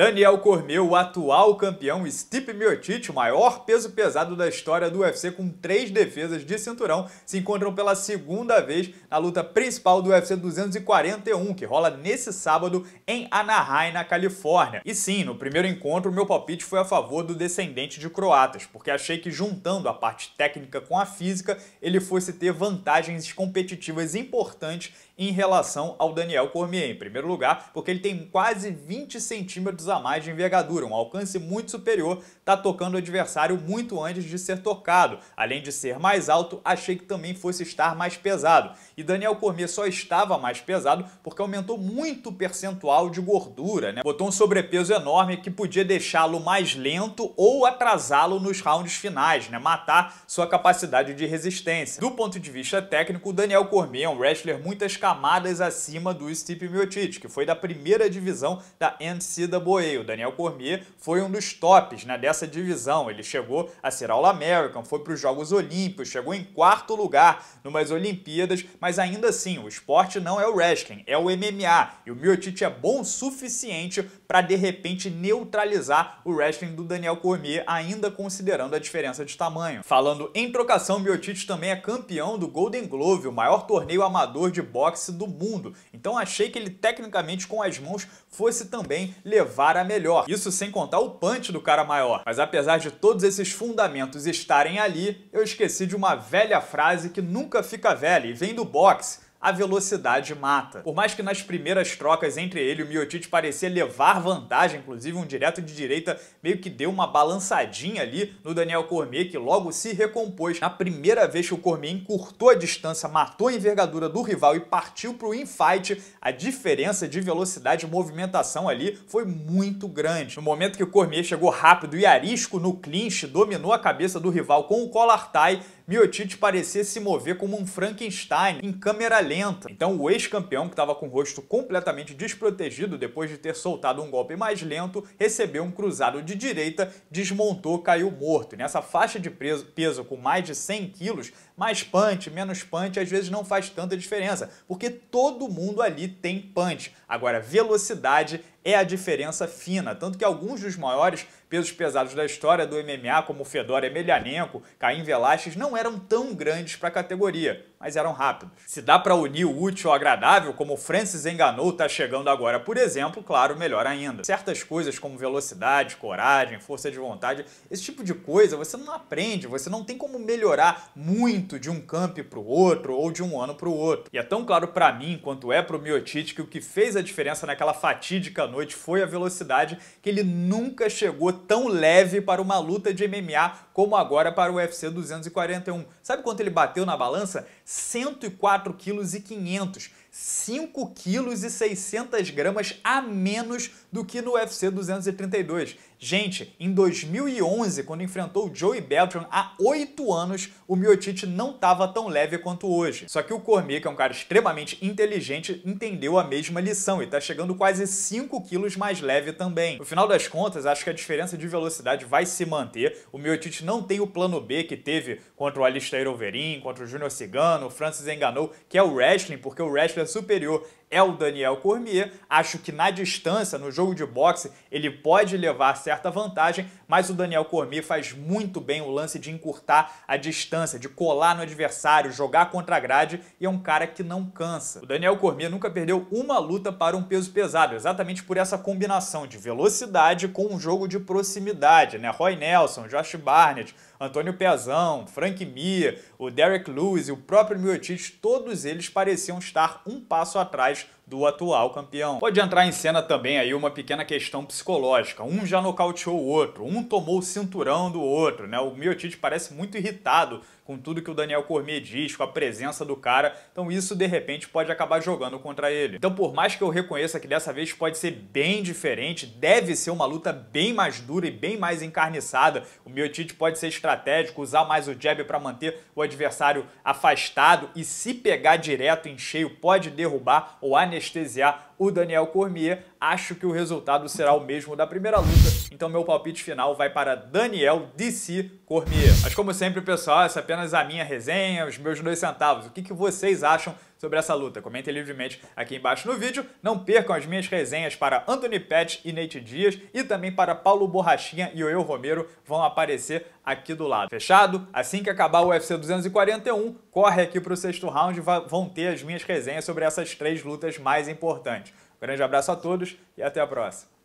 Daniel Cormier, o atual campeão, Stipe Miocic, o maior peso pesado da história do UFC, com três defesas de cinturão, se encontram pela segunda vez na luta principal do UFC 241, que rola nesse sábado em Anaheim, na Califórnia. E sim, no primeiro encontro, meu palpite foi a favor do descendente de croatas, porque achei que juntando a parte técnica com a física, ele fosse ter vantagens competitivas importantes em relação ao Daniel Cormier. Em primeiro lugar, porque ele tem quase 20 centímetros a mais de envergadura, um alcance muito superior, está tocando o adversário muito antes de ser tocado. Além de ser mais alto, achei que também fosse estar mais pesado. E Daniel Cormier só estava mais pesado porque aumentou muito o percentual de gordura, né? Botou um sobrepeso enorme que podia deixá-lo mais lento ou atrasá-lo nos rounds finais, né? Matar sua capacidade de resistência. Do ponto de vista técnico, Daniel Cormier é um wrestler muitas camadas acima do Stipe Miocic, que foi da primeira divisão da NCAA o Daniel Cormier, foi um dos tops né, dessa divisão. Ele chegou a ser All-American, foi para os Jogos Olímpicos, chegou em quarto lugar numas Olimpíadas, mas ainda assim, o esporte não é o wrestling, é o MMA. E o Miocic é bom o suficiente para, de repente, neutralizar o wrestling do Daniel Cormier, ainda considerando a diferença de tamanho. Falando em trocação, Miocic também é campeão do Golden Glove, o maior torneio amador de boxe do mundo. Então achei que ele, tecnicamente, com as mãos, fosse também levar para melhor. Isso sem contar o punch do cara maior. Mas apesar de todos esses fundamentos estarem ali, eu esqueci de uma velha frase que nunca fica velha e vem do boxe a velocidade mata. Por mais que nas primeiras trocas entre ele e o Miotite parecia levar vantagem, inclusive um direto de direita meio que deu uma balançadinha ali no Daniel Cormier, que logo se recompôs. Na primeira vez que o Cormier encurtou a distância, matou a envergadura do rival e partiu para o infight, a diferença de velocidade e movimentação ali foi muito grande. No momento que o Cormier chegou rápido e arisco no clinch, dominou a cabeça do rival com o collar tie, Miotite parecia se mover como um Frankenstein em câmera lenta. Então o ex-campeão, que estava com o rosto completamente desprotegido depois de ter soltado um golpe mais lento, recebeu um cruzado de direita, desmontou, caiu morto. Nessa faixa de peso com mais de 100 quilos, mais punch, menos punch, às vezes não faz tanta diferença, porque todo mundo ali tem punch. Agora, velocidade é a diferença fina. Tanto que alguns dos maiores pesos pesados da história do MMA, como Fedor Emelianenko, Caim Velasquez, não eram tão grandes para a categoria, mas eram rápidos. Se dá para unir o útil ao agradável, como Francis Enganou está chegando agora, por exemplo, claro, melhor ainda. Certas coisas como velocidade, coragem, força de vontade, esse tipo de coisa você não aprende, você não tem como melhorar muito de um camp para o outro ou de um ano para o outro. E é tão claro para mim quanto é para o miotite, que o que fez a diferença naquela fatídica noite foi a velocidade que ele nunca chegou tão leve para uma luta de MMA como agora para o UFC 241. Sabe quanto ele bateu na balança? 104 quilos e 500. 5 quilos e 600 gramas a menos do que no UFC 232. Gente, em 2011, quando enfrentou o Joey Beltran há 8 anos, o Miotite não estava tão leve quanto hoje. Só que o Cormier, que é um cara extremamente inteligente, entendeu a mesma lição e está chegando quase 5 quilos mais leve também. No final das contas, acho que a diferença de velocidade vai se manter. O Miotite não tem o plano B que teve contra o Alistair Overeem, contra o Júnior Cigano, o Francis Enganou, que é o wrestling, porque o wrestling é superior é o Daniel Cormier. Acho que na distância, no jogo de boxe, ele pode levar certa vantagem, mas o Daniel Cormier faz muito bem o lance de encurtar a distância, de colar no adversário, jogar contra a grade e é um cara que não cansa. O Daniel Cormier nunca perdeu uma luta para um peso pesado, exatamente por essa combinação de velocidade com um jogo de proximidade, né? Roy Nelson, Josh Barnett, Antônio Pezão, Frank Mir, o Derek Lewis e o próprio Miotic, todos eles pareciam estar um passo atrás do atual campeão. Pode entrar em cena também aí uma pequena questão psicológica. Um já nocauteou o outro, um tomou o cinturão do outro, né? O Miotite parece muito irritado com tudo que o Daniel Cormier diz, com a presença do cara, então isso de repente pode acabar jogando contra ele. Então por mais que eu reconheça que dessa vez pode ser bem diferente, deve ser uma luta bem mais dura e bem mais encarniçada, o Miotite pode ser estratégico, usar mais o jab para manter o adversário afastado e se pegar direto em cheio pode derrubar ou anestesiar anestesiar o Daniel Cormier, acho que o resultado será o mesmo da primeira luta, então meu palpite final vai para Daniel DC Cormier. Mas como sempre, pessoal, essa é apenas a minha resenha, os meus dois centavos. O que, que vocês acham sobre essa luta? Comentem livremente aqui embaixo no vídeo. Não percam as minhas resenhas para Anthony Pett e Nate Dias e também para Paulo Borrachinha e Oeu Romero vão aparecer aqui do lado. Fechado? Assim que acabar o UFC 241, corre aqui para o sexto round, vão ter as minhas resenhas sobre essas três lutas mais importantes. Grande abraço a todos e até a próxima.